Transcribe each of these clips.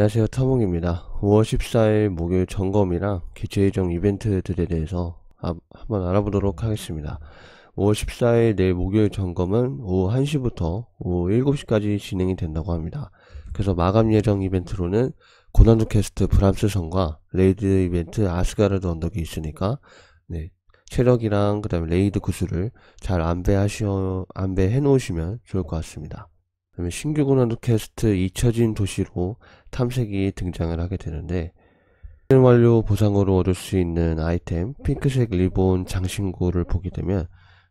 안녕하세요 터몽입니다 5월 14일 목요일 점검이랑 개최 예정 이벤트들에 대해서 한번 알아보도록 하겠습니다 5월 14일 내일 목요일 점검은 오후 1시부터 오후 7시까지 진행이 된다고 합니다 그래서 마감 예정 이벤트로는 고난도 캐스트 브람스성과 레이드 이벤트 아스가르드 언덕이 있으니까 네, 체력이랑 그 다음에 레이드 구슬을 잘 안배하셔, 안배해 놓으시면 좋을 것 같습니다 신규 고난도 퀘스트 잊혀진 도시로 탐색이 등장을 하게 되는데 완료 보상으로 얻을 수 있는 아이템 핑크색 리본 장신구를 보게 되면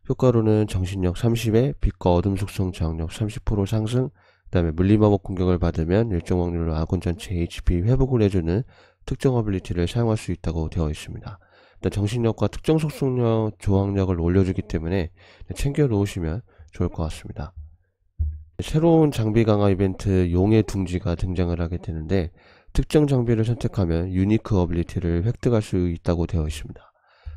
효과로는 정신력 30에 빛과 어둠 속성 저항력 30% 상승 그 다음에 물리마법 공격을 받으면 일정 확률로 아군 전체 HP 회복을 해주는 특정 어빌리티를 사용할 수 있다고 되어 있습니다. 일단 정신력과 특정 속성력 조항력을 올려주기 때문에 챙겨 놓으시면 좋을 것 같습니다. 새로운 장비 강화 이벤트 용의 둥지가 등장을 하게 되는데 특정 장비를 선택하면 유니크 어빌리티를 획득할 수 있다고 되어 있습니다.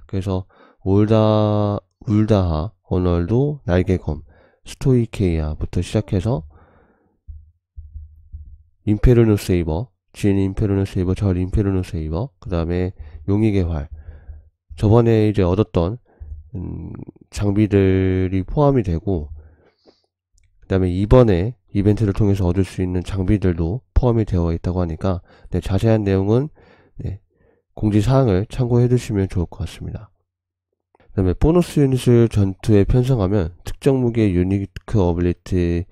그래서 울다, 울다하, 언월도, 날개검, 스토이케이아부터 시작해서 임페르노 세이버, 진 임페르노 세이버, 절 임페르노 세이버, 그 다음에 용의 개활. 저번에 이제 얻었던 음, 장비들이 포함이 되고 다음에 이번에 이벤트를 통해서 얻을 수 있는 장비들도 포함이 되어 있다고 하니까 네, 자세한 내용은 네, 공지사항을 참고해 주시면 좋을 것 같습니다. 그 다음에 보너스 유닛을 전투에 편성하면 특정 무기의 유니크 어빌리티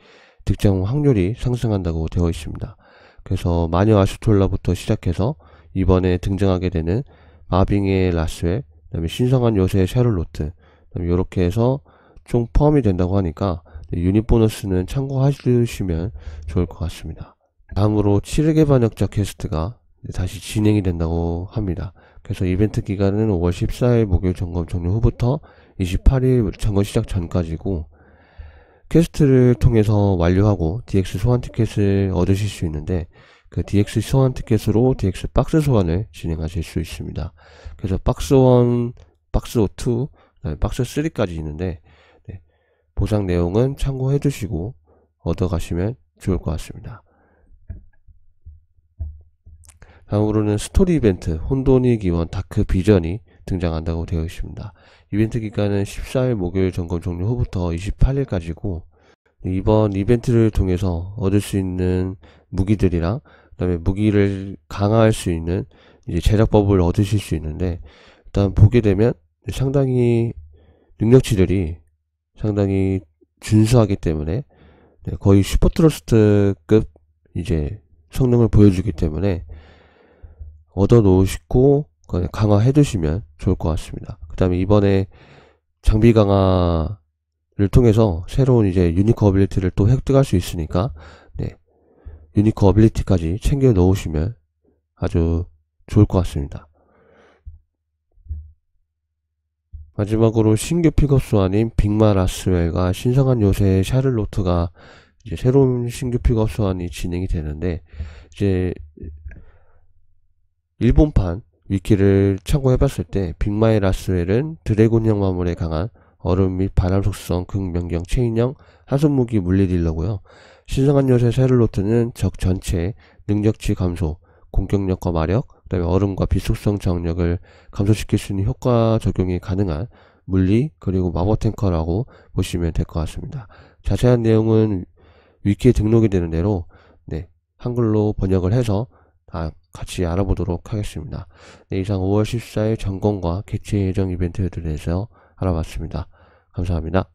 득장 확률이 상승한다고 되어 있습니다. 그래서 마녀 아스톨라부터 시작해서 이번에 등장하게 되는 마빙의 라스웰, 그 다음에 신성한 요새의 샤를로트, 이렇게 해서 총 포함이 된다고 하니까 유닛 보너스는 참고하시면 좋을 것 같습니다. 다음으로 7개 반역자 퀘스트가 다시 진행이 된다고 합니다. 그래서 이벤트 기간은 5월 14일 목요일 점검 종료 후부터 28일 점검 시작 전까지고 퀘스트를 통해서 완료하고 DX 소환 티켓을 얻으실 수 있는데 그 DX 소환 티켓으로 DX 박스 소환을 진행하실 수 있습니다. 그래서 박스 1, 박스 2, 박스 3까지 있는데 보상 내용은 참고해 주시고 얻어가시면 좋을 것 같습니다. 다음으로는 스토리 이벤트 혼돈이 기원 다크 비전이 등장한다고 되어 있습니다. 이벤트 기간은 14일 목요일 점검 종료 후부터 28일까지고 이번 이벤트를 통해서 얻을 수 있는 무기들이랑 그다음에 무기를 강화할 수 있는 이제 제작법을 얻으실 수 있는데 일단 보게 되면 상당히 능력치들이 상당히 준수하기 때문에 네, 거의 슈퍼트러스트급 이제 성능을 보여주기 때문에 얻어 놓으시고 강화해 두시면 좋을 것 같습니다. 그 다음에 이번에 장비 강화를 통해서 새로운 이제 유니크 어빌리티를 또 획득할 수 있으니까 네. 유니크 어빌리티까지 챙겨 놓으시면 아주 좋을 것 같습니다. 마지막으로 신규 픽업소 아닌 빅마 라스웰과 신성한 요새 샤를로트가 이제 새로운 신규 픽업 소환이 진행이 되는데 이제 일본판 위키를 참고해봤을 때 빅마의 라스웰은 드래곤형 마물에 강한 얼음 및 바람 속성 극명경 체인형 하수무기 물리딜러고요. 신성한 요새 샤를로트는 적 전체 능력치 감소, 공격력과 마력, 그다음에 얼음과 비숙성 장력을 감소시킬 수 있는 효과 적용이 가능한 물리 그리고 마법 탱커라고 보시면 될 것 같습니다. 자세한 내용은 위키에 등록이 되는 대로 네, 한글로 번역을 해서 다 같이 알아보도록 하겠습니다. 네, 이상 5월 14일 전공과 개최 예정 이벤트에 대해서 알아봤습니다. 감사합니다.